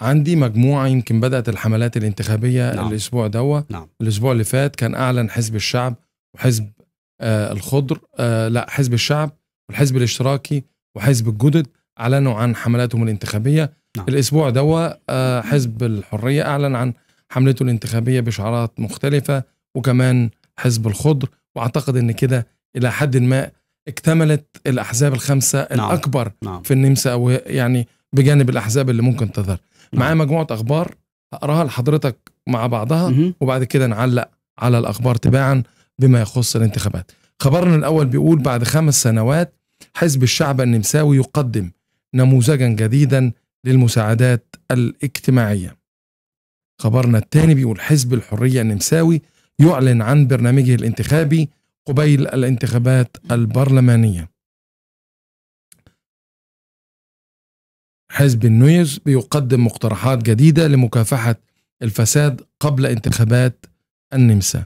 عندي مجموعه يمكن بدات الحملات الانتخابيه نعم. الاسبوع دوا نعم. الاسبوع اللي فات كان اعلن حزب الشعب وحزب آه الخضر آه لا حزب الشعب والحزب الاشتراكي وحزب الجدد اعلنوا عن حملاتهم الانتخابيه نعم. الاسبوع دوا آه حزب الحريه اعلن عن حملته الانتخابيه بشعارات مختلفه وكمان حزب الخضر واعتقد ان كده الى حد ما اكتملت الاحزاب الخمسه نعم. الاكبر نعم. في النمسا او يعني بجانب الاحزاب اللي ممكن تظهر معايا نعم. مجموعه اخبار هقراها لحضرتك مع بعضها وبعد كده نعلق على الاخبار تباعا بما يخص الانتخابات خبرنا الاول بيقول بعد خمس سنوات حزب الشعب النمساوي يقدم نموذجا جديدا للمساعدات الاجتماعيه خبرنا الثاني بيقول حزب الحريه النمساوي يعلن عن برنامجه الانتخابي قبيل الانتخابات البرلمانيه حزب النويز بيقدم مقترحات جديدة لمكافحة الفساد قبل انتخابات النمسا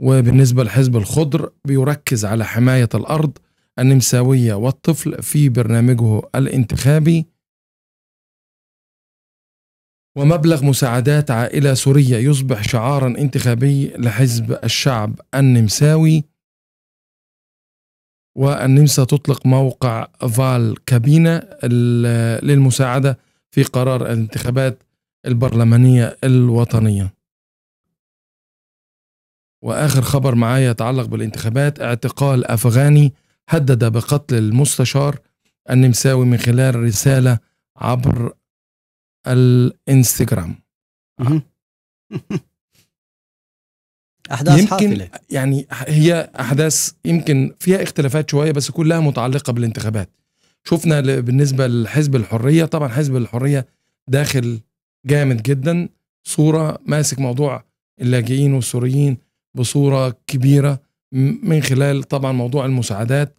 وبالنسبة لحزب الخضر بيركز على حماية الأرض النمساوية والطفل في برنامجه الانتخابي ومبلغ مساعدات عائلة سورية يصبح شعارا انتخابي لحزب الشعب النمساوي والنمسا تطلق موقع فال كابينا للمساعدة في قرار الانتخابات البرلمانية الوطنية وآخر خبر معايا يتعلق بالانتخابات اعتقال أفغاني هدد بقتل المستشار النمساوي من خلال رسالة عبر الانستغرام احداث يمكن حافله يعني هي احداث يمكن فيها اختلافات شويه بس كلها متعلقه بالانتخابات شفنا بالنسبه لحزب الحريه طبعا حزب الحريه داخل جامد جدا صوره ماسك موضوع اللاجئين والسوريين بصوره كبيره من خلال طبعا موضوع المساعدات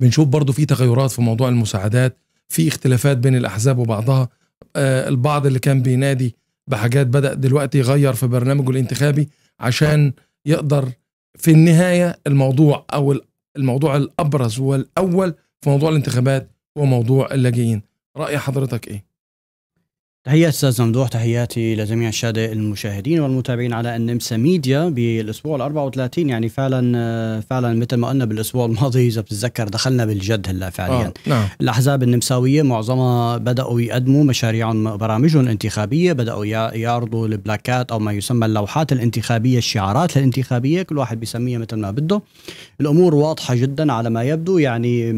بنشوف برضو في تغيرات في موضوع المساعدات في اختلافات بين الاحزاب وبعضها آه، البعض اللي كان بينادي بحاجات بدا دلوقتي يغير في برنامجه الانتخابي عشان يقدر في النهايه الموضوع او الموضوع الابرز والاول في موضوع الانتخابات هو موضوع اللاجئين راي حضرتك ايه تحياتي استاذ ممدوح تحياتي لجميع الساده المشاهدين والمتابعين على النمسا ميديا بالاسبوع ال 34 يعني فعلا آه، فعلا مثل ما قلنا بالاسبوع الماضي اذا بتتذكر دخلنا بالجد هلا فعليا آه. نعم. الاحزاب النمساويه معظمها بداوا يقدموا مشاريعهم برامجهم الانتخابيه بداوا يعرضوا البلاكات او ما يسمى اللوحات الانتخابيه الشعارات الانتخابيه كل واحد بيسميها مثل ما بده الامور واضحه جدا على ما يبدو يعني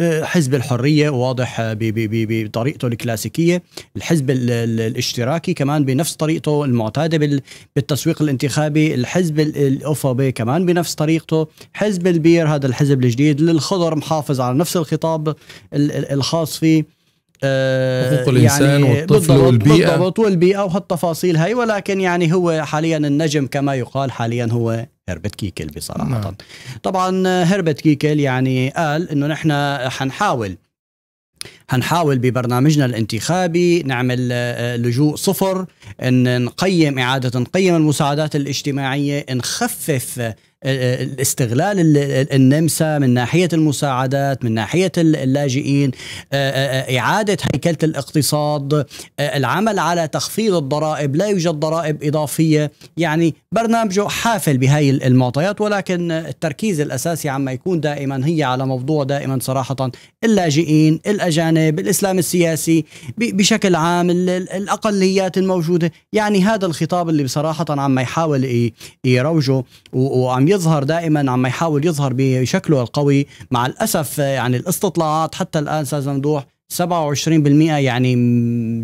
حزب الحرية واضح آه، بطريقته الكلاسيكية الحزب الاشتراكي كمان بنفس طريقته المعتادة بالتسويق الانتخابي الحزب الأفبي كمان بنفس طريقته حزب البير هذا الحزب الجديد للخضر محافظ على نفس الخطاب الخاص فيه آه، حقوق يعني الانسان يعني والطفل والبيئه بالضبط والبيئه وهالتفاصيل هاي ولكن يعني هو حاليا النجم كما يقال حاليا هو هربت كيكل بصراحه نعم. طبعا هربت كيكل يعني قال انه نحن حنحاول حنحاول ببرنامجنا الانتخابي نعمل آه، لجوء صفر ان نقيم اعاده نقيم المساعدات الاجتماعيه نخفف الاستغلال النمسا من ناحيه المساعدات من ناحيه اللاجئين آه، آه، آه، اعاده هيكله الاقتصاد العمل على تخفيض الضرائب لا يوجد ضرائب اضافيه يعني برنامجه حافل بهاي المعطيات ولكن التركيز الاساسي عما يكون دائما هي على موضوع دائما صراحه اللاجئين الاجانب الاسلام السياسي بشكل عام الاقليات الموجوده يعني هذا الخطاب اللي بصراحه عم يحاول يروجه وعم يظهر دائما عم يحاول يظهر بشكله القوي مع الاسف يعني الاستطلاعات حتى الان استاذ ممدوح 27% يعني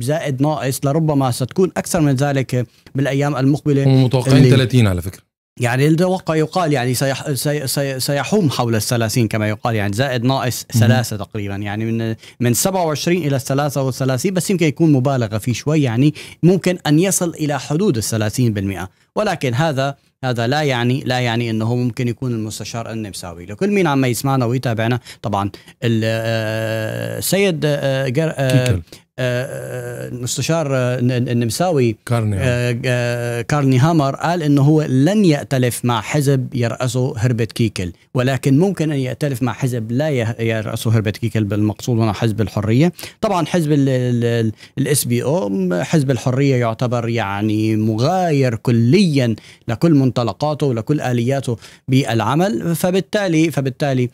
زائد ناقص لربما ستكون اكثر من ذلك بالايام المقبله ومتوقعين 30 على فكره يعني يتوقع يقال يعني سيح سي سي سيحوم حول الثلاثين كما يقال يعني زائد ناقص ثلاثة تقريبا يعني من من 27 إلى 33 بس يمكن يكون مبالغة فيه شوي يعني ممكن أن يصل إلى حدود الثلاثين بالمئة ولكن هذا هذا لا يعني لا يعني انه ممكن يكون المستشار النمساوي لكل مين عم يسمعنا ويتابعنا طبعا السيد آه، آه، المستشار آه، آه، آه، النمساوي كارني, كارني هامر قال انه هو لن يأتلف مع حزب يرأسه هربت كيكل ولكن ممكن ان يأتلف مع حزب لا يرأسه هربت كيكل بالمقصود هنا حزب الحرية طبعا حزب الاس بي او حزب الحرية يعتبر يعني مغاير كليا لكل منطلقاته ولكل آلياته بالعمل فبالتالي فبالتالي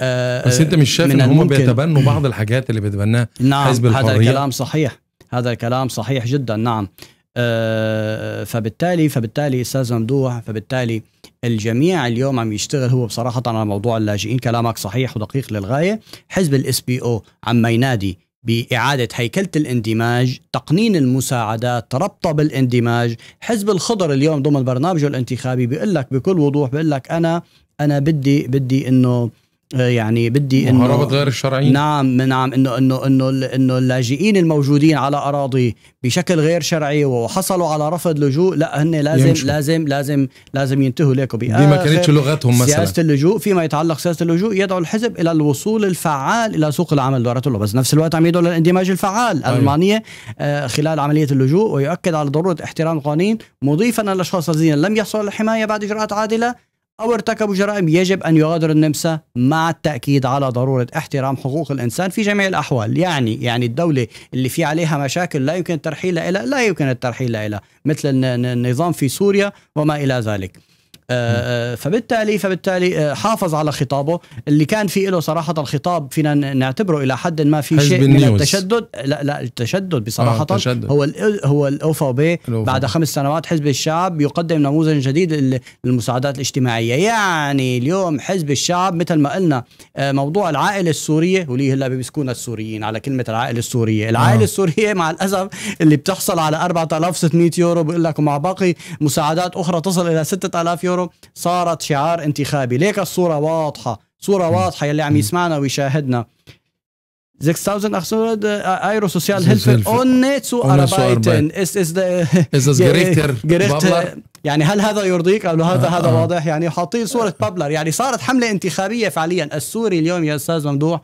آه، بس انت مش شايف ان هم بيتبنوا بعض الحاجات اللي بيتبناها نعم حزب الحرية. هذا الكلام صحيح هذا الكلام صحيح جدا نعم آه، فبالتالي فبالتالي استاذ ممدوح فبالتالي الجميع اليوم عم يشتغل هو بصراحه على موضوع اللاجئين كلامك صحيح ودقيق للغايه حزب الاس بي او عم ينادي بإعادة هيكلة الاندماج تقنين المساعدات ربطه بالاندماج حزب الخضر اليوم ضمن برنامجه الانتخابي بيقول لك بكل وضوح بيقول لك أنا أنا بدي بدي إنه آه، يعني بدي انه هربت غير الشرعية نعم نعم انه انه انه انه اللاجئين الموجودين على اراضي بشكل غير شرعي وحصلوا على رفض لجوء لا هن لازم يمشوا. لازم لازم لازم ينتهوا ليكو دي ما كانتش لغتهم مثلا سياسه اللجوء فيما يتعلق سياسه اللجوء يدعو الحزب الى الوصول الفعال الى سوق العمل دورته بس نفس الوقت عم يدعو للاندماج الفعال أيوه. طيب. المانيه آه، خلال عمليه اللجوء ويؤكد على ضروره احترام القوانين مضيفا الاشخاص الذين لم يحصلوا على الحمايه بعد اجراءات عادله أو ارتكبوا جرائم يجب أن يغادروا النمسا مع التأكيد على ضرورة احترام حقوق الإنسان في جميع الأحوال يعني يعني الدولة اللي في عليها مشاكل لا يمكن الترحيل إلى لا يمكن الترحيل إلى مثل النظام في سوريا وما إلى ذلك آه، آه، فبالتالي فبالتالي آه، حافظ على خطابه اللي كان في له صراحه الخطاب فينا نعتبره الى حد ما في شيء من النيوز. التشدد لا لا التشدد بصراحه آه التشدد. هو الـ هو الاوفا بي بعد خمس سنوات حزب الشعب يقدم نموذج جديد للمساعدات الاجتماعيه يعني اليوم حزب الشعب مثل ما قلنا موضوع العائله السوريه واللي هلا بيمسكونا السوريين على كلمه العائله السوريه العائله آه. السوريه مع الاسف اللي بتحصل على 4600 يورو بقول لك ومع باقي مساعدات اخرى تصل الى 6000 يورو اخره صارت شعار انتخابي ليك الصوره واضحه صوره واضحه يلي عم يسمعنا ويشاهدنا 6800 ايرو سوسيال هيلفر اون تو اربايتن اس اس يعني هل هذا يرضيك او هذا آه هذا آه. واضح يعني حاطين صوره بابلر آه. يعني صارت حمله انتخابيه فعليا السوري اليوم يا استاذ ممدوح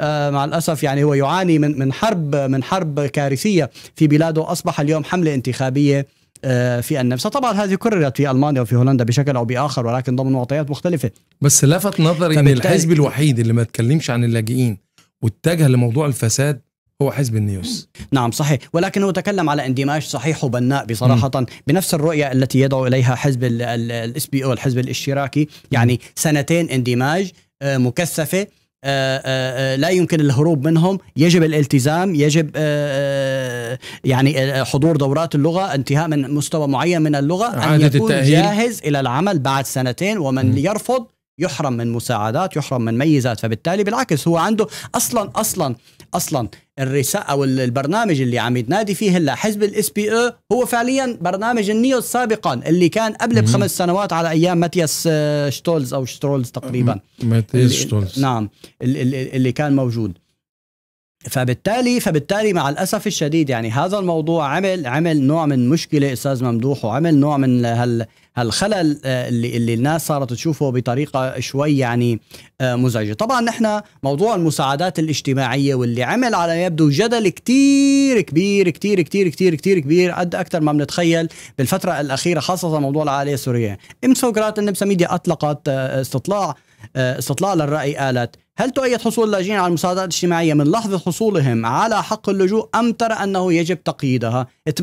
آه، مع الاسف يعني هو يعاني من من حرب من حرب كارثيه في بلاده اصبح اليوم حمله انتخابيه آه، في النمسا طبعا هذه كررت في المانيا وفي هولندا بشكل او باخر ولكن ضمن معطيات مختلفه بس لفت نظري ان الحزب الوحيد اللي ما تكلمش عن اللاجئين واتجه لموضوع الفساد هو حزب النيوس نعم صحيح ولكن هو تكلم على اندماج صحيح وبناء بصراحة م. بنفس الرؤية التي يدعو إليها حزب الاس بي او الحزب الاشتراكي يعني سنتين اندماج آه، مكثفة آه، آه، آه، لا يمكن الهروب منهم يجب الالتزام يجب يعني حضور دورات اللغة انتهاء من مستوى معين من اللغة أن يكون التأهيل. جاهز إلى العمل بعد سنتين ومن م. يرفض يحرم من مساعدات يحرم من ميزات فبالتالي بالعكس هو عنده أصلا أصلا اصلا الرساله او البرنامج اللي عم يتنادي فيه هلا حزب الاس بي او هو فعليا برنامج النيوز سابقا اللي كان قبل بخمس سنوات على ايام ماتياس آه، شتولز او شترولز تقريبا ماتياس شتولز نعم اللي كان موجود فبالتالي فبالتالي مع الاسف الشديد يعني هذا الموضوع عمل عمل نوع من مشكله استاذ ممدوح وعمل نوع من هال هالخلل آه، اللي اللي الناس صارت تشوفه بطريقه شوي يعني آه، مزعجه، طبعا نحن موضوع المساعدات الاجتماعيه واللي عمل على يبدو جدل كتير كبير كتير كتير كتير كتير كبير قد اكثر ما بنتخيل بالفتره الاخيره خاصه موضوع العاليه السوريه، ام سوكرات النمسا ميديا اطلقت آه، استطلاع استطلاع للراي قالت هل تؤيد حصول اللاجئين على المساعدات الاجتماعية من لحظة حصولهم على حق اللجوء أم ترى أنه يجب تقييدها؟ 80%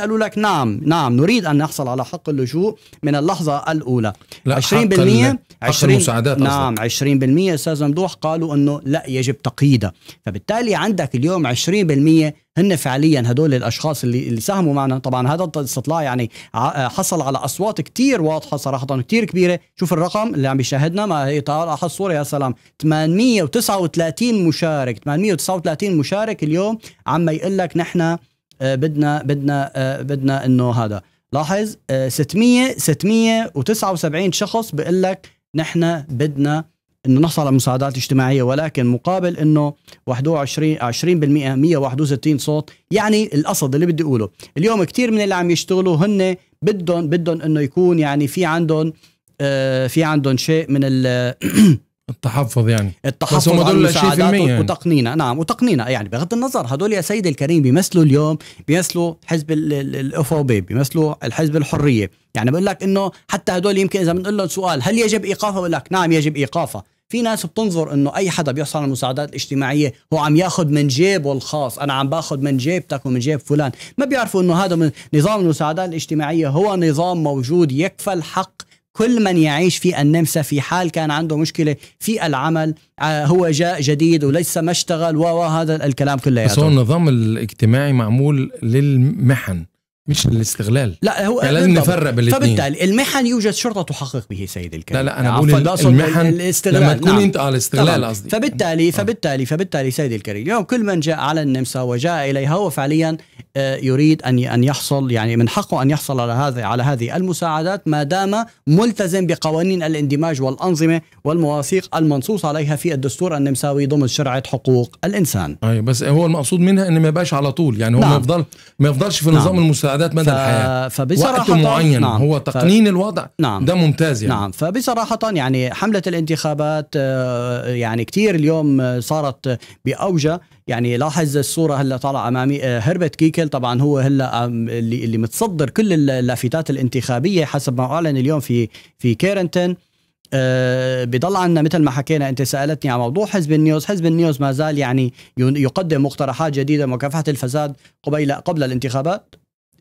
قالوا لك نعم نعم نريد ان نحصل على حق اللجوء من اللحظه الاولى لا 20% حق 20 المساعدات نعم أصلاً. 20% استاذ ممدوح قالوا انه لا يجب تقييدها فبالتالي عندك اليوم 20% هن فعليا هدول الاشخاص اللي اللي ساهموا معنا طبعا هذا الاستطلاع يعني حصل على اصوات كتير واضحه صراحه كتير كبيره شوف الرقم اللي عم يشاهدنا ما هي على الصوره يا سلام 839 مشارك 839 مشارك اليوم عم يقول لك نحن آه، بدنا بدنا آه، بدنا انه هذا لاحظ 600 آه، 679 شخص بيقول لك نحن بدنا انه نحصل على مساعدات اجتماعيه ولكن مقابل انه 21 20% 161 صوت يعني القصد اللي بدي اقوله اليوم كثير من اللي عم يشتغلوا هن بدهم بدهم انه يكون يعني في عندهم في عندهم شيء من التحفظ يعني التحفظ على المساعدات يعني. وتقنينه نعم وتقنينه يعني بغض النظر هدول يا سيدي الكريم بيمثلوا اليوم بيمثلوا حزب الاف او بي بيمثلوا الحزب الحريه يعني بقول لك انه حتى هدول يمكن اذا بنقول لهم سؤال هل يجب ايقافه بقول لك نعم يجب ايقافه في ناس بتنظر انه اي حدا بيحصل على المساعدات الاجتماعيه هو عم ياخذ من جيبه الخاص انا عم باخذ من جيبتك ومن جيب فلان ما بيعرفوا انه هذا من نظام المساعدات الاجتماعيه هو نظام موجود يكفل حق كل من يعيش في النمسا في حال كان عنده مشكله في العمل آه، هو جاء جديد وليس ما اشتغل وهذا الكلام كله بس هو النظام الاجتماعي معمول للمحن مش الاستغلال لا هو يعني لازم نفرق بين الاثنين فبالتالي المحن يوجد شرطه تحقق به سيد الكريم لا لا انا بقول المحن الاستغلال لما تكون نعم. انت اه الاستغلال قصدي فبالتالي آه. فبالتالي فبالتالي سيد الكريم اليوم كل من جاء على النمسا وجاء اليها هو فعليا آه، يريد ان ان يحصل يعني من حقه ان يحصل على هذا على هذه المساعدات ما دام ملتزم بقوانين الاندماج والانظمه والمواثيق المنصوص عليها في الدستور النمساوي ضمن شرعه حقوق الانسان ايوه بس هو المقصود منها ان ما يبقاش على طول يعني هو نعم. ما يفضل ما يفضلش في نظام نعم. المساعدات مساعدات مدى ف... الحياه فبصراحه وقت معين نعم. هو تقنين ف... الوضع نعم. ده ممتاز يعني نعم فبصراحه يعني حمله الانتخابات آه، يعني كثير اليوم صارت باوجه يعني لاحظ الصورة هلا طالعة أمامي آه، هربت كيكل طبعا هو هلا اللي اللي متصدر كل اللافتات الانتخابية حسب ما أعلن اليوم في في كيرنتن أه بضل عنا مثل ما حكينا انت سالتني عن موضوع حزب النيوز حزب النيوز ما زال يعني يقدم مقترحات جديده مكافحه الفساد قبيل قبل الانتخابات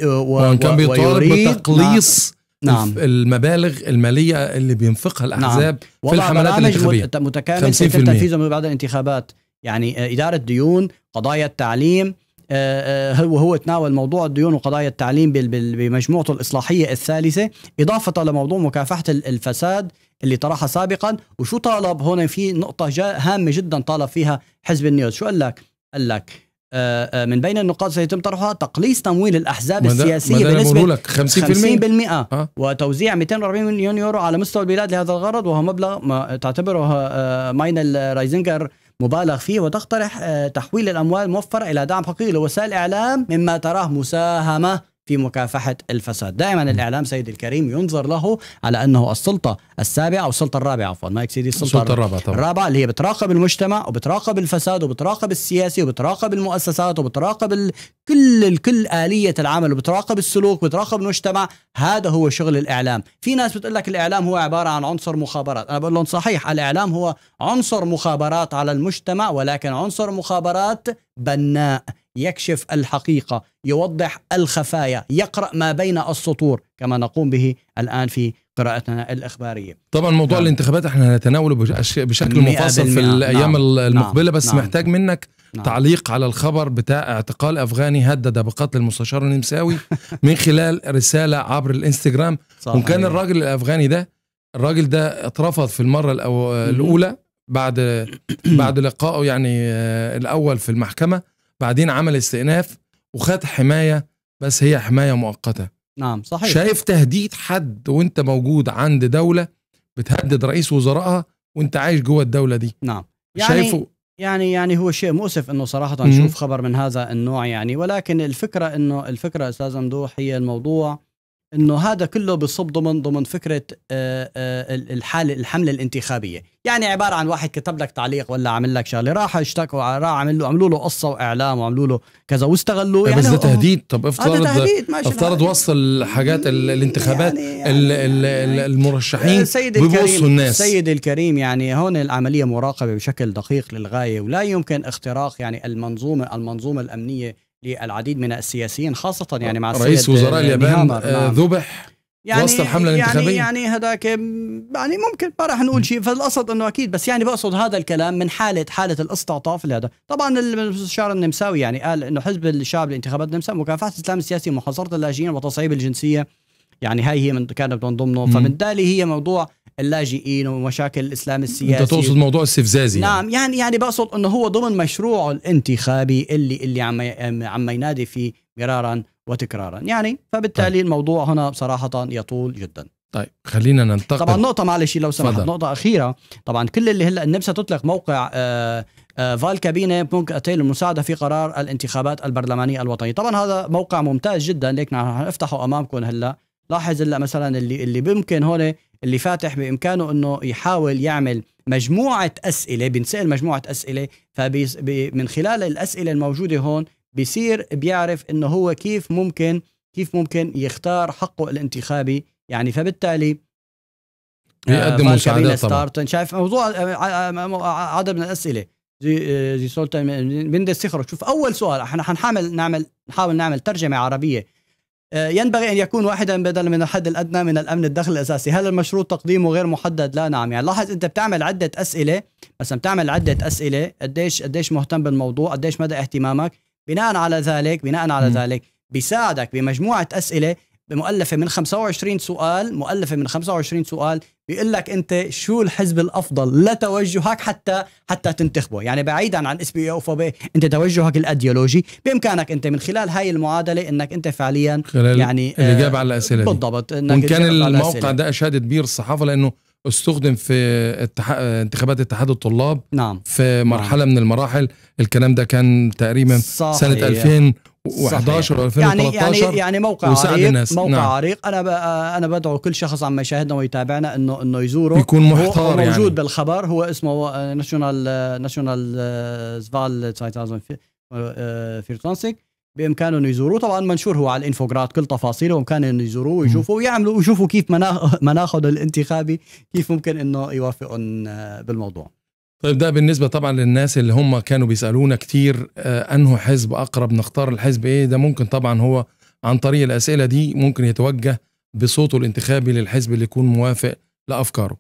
و كان بيطالب بتقليص نعم, نعم. المبالغ الماليه اللي بينفقها نعم. الاحزاب نعم. في الحملات الانتخابيه متكامل في تنفيذه من بعد الانتخابات يعني آه، اداره ديون قضايا التعليم آه، آه، هو هو تناول موضوع الديون وقضايا التعليم بمجموعته الإصلاحية الثالثة إضافة لموضوع مكافحة الفساد اللي طرحها سابقا وشو طالب هنا في نقطة هامة جدا طالب فيها حزب النيوز شو قال لك؟ قال لك آه، آه، من بين النقاط سيتم طرحها تقليص تمويل الاحزاب السياسيه مدى بنسبه لك 50%, 50% أه؟ وتوزيع 240 مليون يورو على مستوى البلاد لهذا الغرض وهو مبلغ ما تعتبره آه، ماينل رايزنجر مبالغ فيه وتقترح تحويل الاموال الموفره الى دعم حقيقي لوسائل الاعلام مما تراه مساهمه في مكافحة الفساد دائما الإعلام سيد الكريم ينظر له على أنه السلطة السابعة أو السلطة الرابعة عفوا ما يكسيدي السلطة, السلطة الرابعة طبعا. الرابعة اللي هي بتراقب المجتمع وبتراقب الفساد وبتراقب السياسي وبتراقب المؤسسات وبتراقب ال... كل كل آلية العمل وبتراقب السلوك وبتراقب المجتمع هذا هو شغل الإعلام في ناس بتقول لك الإعلام هو عبارة عن عنصر مخابرات أنا بقول لهم صحيح الإعلام هو عنصر مخابرات على المجتمع ولكن عنصر مخابرات بناء يكشف الحقيقة يوضح الخفايا يقرأ ما بين السطور كما نقوم به الآن في قراءتنا الإخبارية طبعا موضوع نعم. الانتخابات احنا هنتناوله بشكل مفصل في الأيام نعم. نعم. المقبلة بس نعم. محتاج منك نعم. تعليق على الخبر بتاع اعتقال أفغاني هدد بقتل المستشار النمساوي من خلال رسالة عبر الانستجرام وكان كان الراجل الأفغاني ده الراجل ده اترفض في المرة الأولى بعد بعد لقائه يعني آه، الأول في المحكمة بعدين عمل استئناف وخد حمايه بس هي حمايه مؤقته نعم صحيح شايف تهديد حد وانت موجود عند دوله بتهدد رئيس وزرائها وانت عايش جوه الدوله دي نعم يعني شايفه يعني يعني هو شيء مؤسف انه صراحه نشوف خبر من هذا النوع يعني ولكن الفكره انه الفكره استاذ ممدوح هي الموضوع انه هذا كله بصب ضمن ضمن فكره آه، آه، الحاله الحمله الانتخابيه، يعني عباره عن واحد كتب لك تعليق ولا عمل لك شغله راح اشتكوا راح عمل له عملوا له قصه واعلام وعملوا له كذا واستغلوا يعني بس ده تهديد طب افترض تهديد افترض وصل حاجات يعني الانتخابات يعني يعني, يعني المرشحين سيد الكريم الناس سيد الكريم يعني هون العمليه مراقبه بشكل دقيق للغايه ولا يمكن اختراق يعني المنظومه المنظومه الامنيه للعديد من السياسيين خاصة يعني مع رئيس وزراء اليابان آه، نعم. ذبح يعني وسط الحملة يعني الانتخابية يعني يعني هذاك يعني ممكن ما راح نقول شيء فالقصد انه اكيد بس يعني بقصد هذا الكلام من حالة حالة الاستعطاف لهذا، طبعا المستشار النمساوي يعني قال انه حزب الشعب الانتخابات النمسا مكافحة الاسلام السياسي محاصرة اللاجئين وتصعيب الجنسية يعني هاي هي من كانت من ضمنه فبالتالي هي موضوع اللاجئين ومشاكل الاسلام السياسي انت تقصد موضوع استفزازي يعني. نعم يعني يعني بقصد انه هو ضمن مشروعه الانتخابي اللي اللي عم عم ينادي فيه مرارا وتكرارا يعني فبالتالي طيب. الموضوع هنا بصراحه يطول جدا طيب خلينا ننتقل طبعا نقطه معلش لو سمحت فضل. نقطه اخيره طبعا كل اللي هلا النمسا تطلق موقع آآ آه، آآ آه، فال كابينه أتيل المساعده في قرار الانتخابات البرلمانيه الوطنيه طبعا هذا موقع ممتاز جدا لكن نفتحه امامكم هلا لاحظ هلا مثلا اللي اللي بيمكن هون اللي فاتح بامكانه انه يحاول يعمل مجموعه اسئله بينسال مجموعه اسئله فمن خلال الاسئله الموجوده هون بصير بيعرف انه هو كيف ممكن كيف ممكن يختار حقه الانتخابي يعني فبالتالي بيقدم آه، مساعدات طبعا شايف موضوع آه، آه، عدد من الاسئله زي زي سولتان من شوف اول سؤال احنا حنحاول نعمل نحاول نعمل ترجمه عربيه آه، ينبغي أن يكون واحدا بدلا من الحد الأدنى من الأمن الدخل الأساسي هل المشروع تقديمه غير محدد لا نعم يعني لاحظ أنت بتعمل عدة أسئلة مثلا بتعمل عدة أسئلة قديش قديش مهتم بالموضوع قديش مدى اهتمامك بناء على ذلك بناء على م. ذلك بيساعدك بمجموعة أسئلة مؤلفه من 25 سؤال مؤلفه من 25 سؤال بيقول لك انت شو الحزب الافضل لتوجهك حتى حتى تنتخبه يعني بعيدا عن بي او فوبي انت توجهك الأديولوجي بامكانك انت من خلال هاي المعادله انك انت فعليا خلال يعني الاجابه آه، على الاسئله بالضبط انك وان كان الموقع ده اشادت به الصحافه لانه استخدم في التح... انتخابات اتحاد الطلاب نعم في مرحله نعم. من المراحل الكلام ده كان تقريبا صحيح. سنه 2011 و 2013 يعني يعني, يعني موقع عريق الناس. موقع نعم. عريق انا ب... انا بدعو كل شخص عم يشاهدنا ويتابعنا انه انه يزوره يكون محتار هو موجود يعني. بالخبر هو اسمه ناشونال ناشونال زفال 2024 بامكانهم انه يزوروه طبعا منشور هو على الانفوجرات كل تفاصيله وامكانهم انه يزوروه ويشوفوا ويعملوا ويشوفوا كيف مناخهم الانتخابي كيف ممكن انه يوافقهم آه، بالموضوع طيب ده بالنسبة طبعا للناس اللي هم كانوا بيسألونا كتير آه، أنه حزب أقرب نختار الحزب إيه ده ممكن طبعا هو عن طريق الأسئلة دي ممكن يتوجه بصوته الانتخابي للحزب اللي يكون موافق لأفكاره